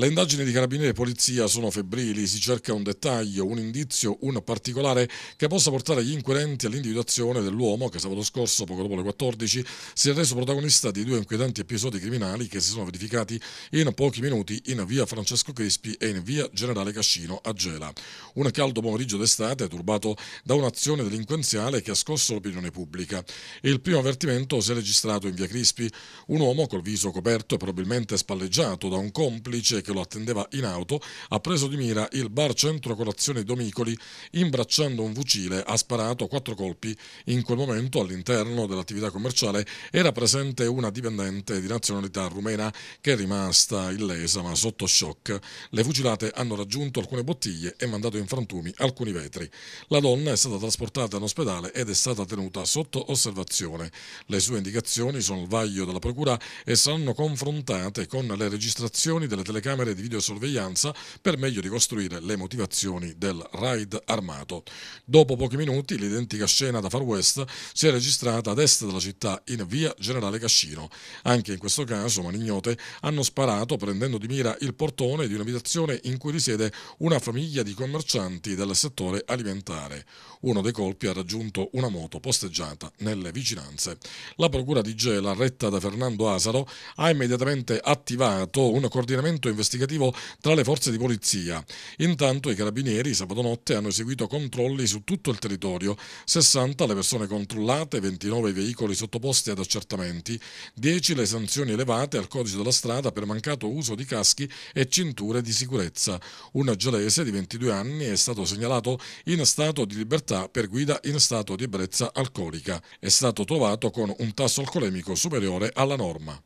Le indagini di carabinieri e polizia sono febbrili, si cerca un dettaglio, un indizio, un particolare che possa portare gli inquirenti all'individuazione dell'uomo che sabato scorso, poco dopo le 14, si è reso protagonista di due inquietanti episodi criminali che si sono verificati in pochi minuti in via Francesco Crispi e in via Generale Cascino a Gela. Un caldo pomeriggio d'estate turbato da un'azione delinquenziale che ha scosso l'opinione pubblica. Il primo avvertimento si è registrato in via Crispi, un uomo col viso coperto e probabilmente spalleggiato da un complice che lo attendeva in auto, ha preso di mira il bar centro colazione Domicoli, imbracciando un fucile ha sparato quattro colpi. In quel momento all'interno dell'attività commerciale era presente una dipendente di nazionalità rumena che è rimasta illesa ma sotto shock. Le fucilate hanno raggiunto alcune bottiglie e mandato in frantumi alcuni vetri. La donna è stata trasportata in ospedale ed è stata tenuta sotto osservazione. Le sue indicazioni sono il vaglio della procura e saranno confrontate con le registrazioni delle telecamere telecamere di videosorveglianza per meglio ricostruire le motivazioni del raid armato. Dopo pochi minuti l'identica scena da Far West si è registrata ad est della città in via Generale Cascino. Anche in questo caso manignote hanno sparato prendendo di mira il portone di un'abitazione in cui risiede una famiglia di commercianti del settore alimentare. Uno dei colpi ha raggiunto una moto posteggiata nelle vicinanze. La procura di Gela, retta da Fernando Asaro, ha immediatamente attivato un coordinamento in investigativo tra le forze di polizia. Intanto i carabinieri sabato notte hanno eseguito controlli su tutto il territorio, 60 le persone controllate, 29 i veicoli sottoposti ad accertamenti, 10 le sanzioni elevate al codice della strada per mancato uso di caschi e cinture di sicurezza. Un gelese di 22 anni è stato segnalato in stato di libertà per guida in stato di ebbrezza alcolica. È stato trovato con un tasso alcolemico superiore alla norma.